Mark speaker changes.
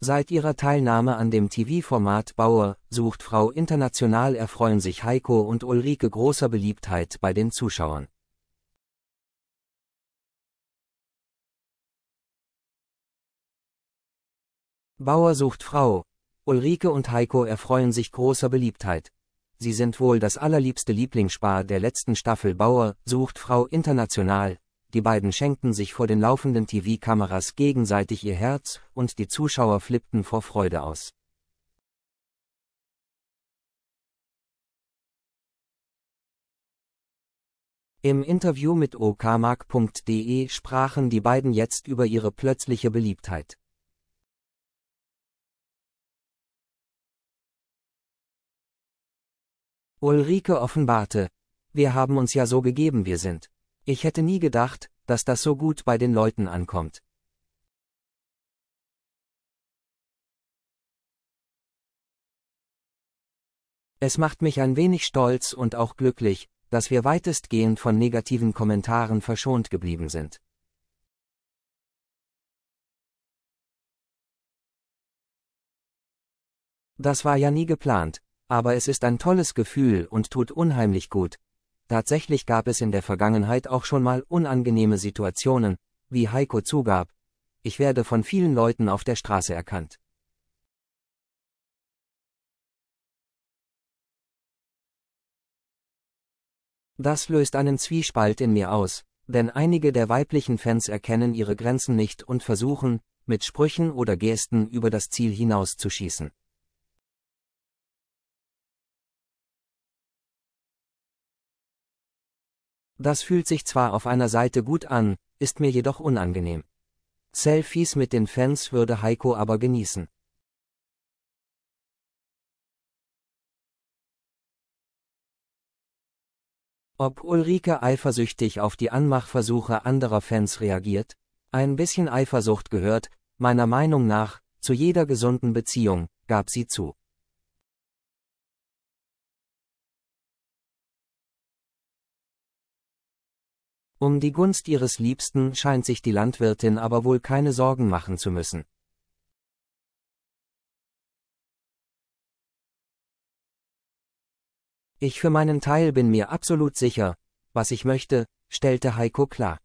Speaker 1: Seit ihrer Teilnahme an dem TV-Format Bauer sucht Frau International erfreuen sich Heiko und Ulrike großer Beliebtheit bei den Zuschauern. Bauer sucht Frau. Ulrike und Heiko erfreuen sich großer Beliebtheit. Sie sind wohl das allerliebste Lieblingspaar der letzten Staffel Bauer sucht Frau International, die beiden schenkten sich vor den laufenden TV-Kameras gegenseitig ihr Herz und die Zuschauer flippten vor Freude aus. Im Interview mit okmark.de sprachen die beiden jetzt über ihre plötzliche Beliebtheit. Ulrike offenbarte, wir haben uns ja so gegeben wir sind. Ich hätte nie gedacht, dass das so gut bei den Leuten ankommt. Es macht mich ein wenig stolz und auch glücklich, dass wir weitestgehend von negativen Kommentaren verschont geblieben sind. Das war ja nie geplant, aber es ist ein tolles Gefühl und tut unheimlich gut, Tatsächlich gab es in der Vergangenheit auch schon mal unangenehme Situationen, wie Heiko zugab. Ich werde von vielen Leuten auf der Straße erkannt. Das löst einen Zwiespalt in mir aus, denn einige der weiblichen Fans erkennen ihre Grenzen nicht und versuchen, mit Sprüchen oder Gesten über das Ziel hinauszuschießen. Das fühlt sich zwar auf einer Seite gut an, ist mir jedoch unangenehm. Selfies mit den Fans würde Heiko aber genießen. Ob Ulrike eifersüchtig auf die Anmachversuche anderer Fans reagiert? Ein bisschen Eifersucht gehört, meiner Meinung nach, zu jeder gesunden Beziehung, gab sie zu.
Speaker 2: Um die Gunst ihres Liebsten scheint sich die Landwirtin aber wohl keine Sorgen machen zu müssen. Ich für meinen Teil bin mir absolut sicher, was ich möchte, stellte Heiko klar.